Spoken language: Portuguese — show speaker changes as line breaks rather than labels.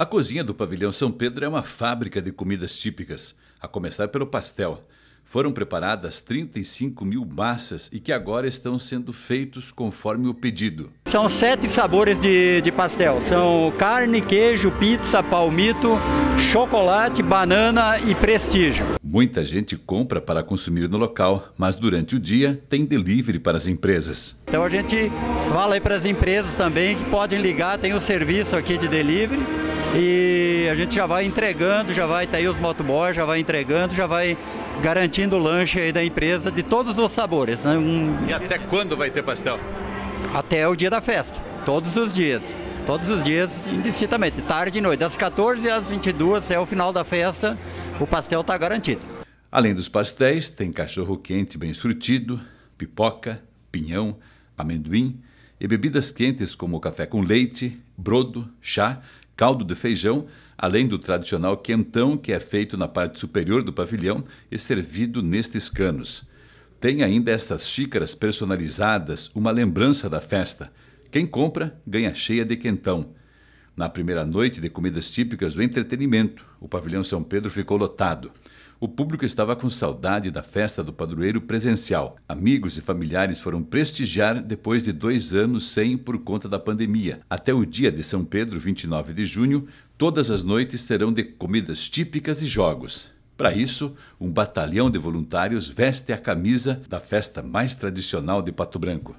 A cozinha do Pavilhão São Pedro é uma fábrica de comidas típicas, a começar pelo pastel. Foram preparadas 35 mil massas e que agora estão sendo feitos conforme o pedido.
São sete sabores de, de pastel: são carne, queijo, pizza, palmito, chocolate, banana e prestígio. Muita
gente compra para consumir no local, mas durante o dia tem delivery para as empresas.
Então a gente fala aí para as empresas também que podem ligar, tem o serviço aqui de delivery e a gente já vai entregando, já vai, tá aí os motoboys, já vai entregando, já vai garantindo o lanche aí da empresa de todos os sabores. Né? Um... E até quando vai ter pastel? Até o dia da festa, todos os dias. Todos os dias, indistintamente, tarde e noite, das 14 às 22 até o final da festa, o pastel está garantido. Além
dos pastéis, tem cachorro quente bem surtido, pipoca, pinhão, amendoim e bebidas quentes como café com leite, brodo, chá caldo de feijão, além do tradicional quentão que é feito na parte superior do pavilhão e servido nestes canos. Tem ainda estas xícaras personalizadas, uma lembrança da festa. Quem compra ganha cheia de quentão. Na primeira noite de comidas típicas do entretenimento, o pavilhão São Pedro ficou lotado. O público estava com saudade da festa do padroeiro presencial. Amigos e familiares foram prestigiar depois de dois anos sem por conta da pandemia. Até o dia de São Pedro, 29 de junho, todas as noites terão de comidas típicas e jogos. Para isso, um batalhão de voluntários veste a camisa da festa mais tradicional de Pato Branco.